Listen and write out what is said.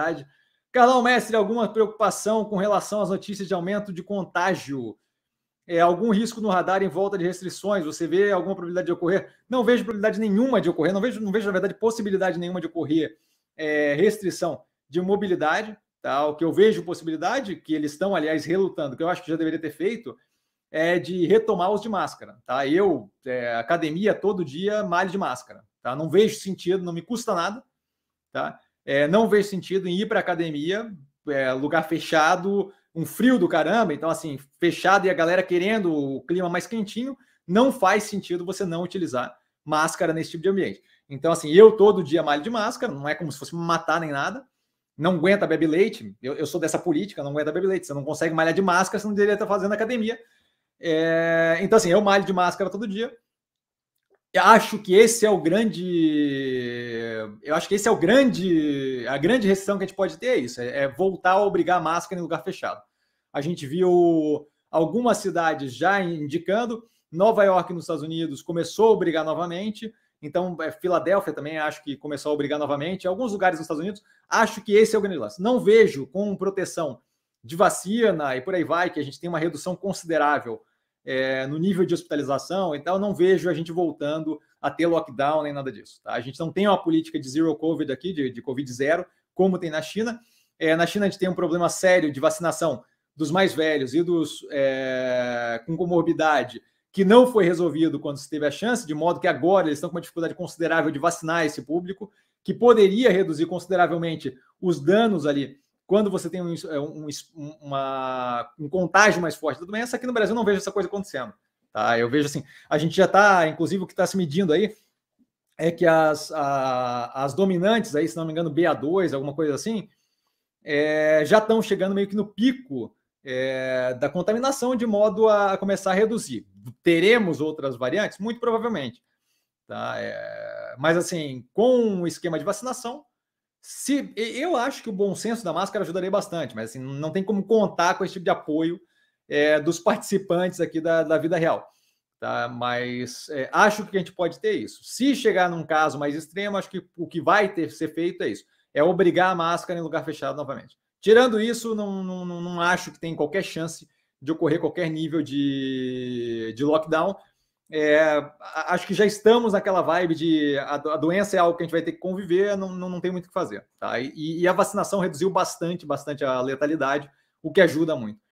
verdade. Carlão Mestre, alguma preocupação com relação às notícias de aumento de contágio? É, algum risco no radar em volta de restrições? Você vê alguma probabilidade de ocorrer? Não vejo probabilidade nenhuma de ocorrer, não vejo, não vejo na verdade, possibilidade nenhuma de ocorrer é, restrição de mobilidade. Tá? O que eu vejo possibilidade, que eles estão, aliás, relutando, que eu acho que já deveria ter feito, é de retomar os de máscara. Tá? Eu, é, academia, todo dia, malho de máscara. Tá? Não vejo sentido, não me custa nada. Tá? É, não vejo sentido em ir para academia, é, lugar fechado, um frio do caramba, então assim, fechado e a galera querendo o clima mais quentinho, não faz sentido você não utilizar máscara nesse tipo de ambiente. Então assim, eu todo dia malho de máscara, não é como se fosse me matar nem nada, não aguenta beber leite, eu, eu sou dessa política, não aguenta beber leite, você não consegue malhar de máscara, você não deveria estar fazendo academia. É, então assim, eu malho de máscara todo dia, acho que esse é o grande. Eu acho que esse é o grande. A grande restrição que a gente pode ter é isso: é, é voltar a obrigar a máscara em lugar fechado. A gente viu algumas cidades já indicando, Nova York nos Estados Unidos começou a obrigar novamente. Então, é, Filadélfia também acho que começou a obrigar novamente. Alguns lugares nos Estados Unidos, acho que esse é o grande lance. Não vejo com proteção de vacina e por aí vai, que a gente tem uma redução considerável é, no nível de hospitalização e tal, não vejo a gente voltando a ter lockdown nem nada disso. Tá? A gente não tem uma política de zero COVID aqui, de, de Covid zero, como tem na China. É, na China a gente tem um problema sério de vacinação dos mais velhos e dos é, com comorbidade, que não foi resolvido quando se teve a chance, de modo que agora eles estão com uma dificuldade considerável de vacinar esse público, que poderia reduzir consideravelmente os danos ali quando você tem um, é, um, uma, um contágio mais forte da doença, aqui no Brasil não vejo essa coisa acontecendo. Tá? Eu vejo assim, a gente já está, inclusive, o que está se medindo aí é que as, a, as dominantes aí, se não me engano, BA2, alguma coisa assim, é, já estão chegando meio que no pico é, da contaminação, de modo a começar a reduzir. Teremos outras variantes? Muito provavelmente. Tá? É, mas, assim, com o esquema de vacinação, se, eu acho que o bom senso da máscara ajudaria bastante, mas assim, não tem como contar com esse tipo de apoio é, dos participantes aqui da, da vida real. Tá? Mas é, acho que a gente pode ter isso. Se chegar num caso mais extremo, acho que o que vai ter ser feito é isso: é obrigar a máscara em lugar fechado novamente. Tirando isso, não, não, não acho que tem qualquer chance de ocorrer qualquer nível de, de lockdown, é, acho que já estamos naquela vibe de a, doença é algo que a gente vai ter que conviver, não, não, não tem muito o que fazer. Tá? E, e, a vacinação reduziu bastante, bastante a letalidade, o que ajuda muito.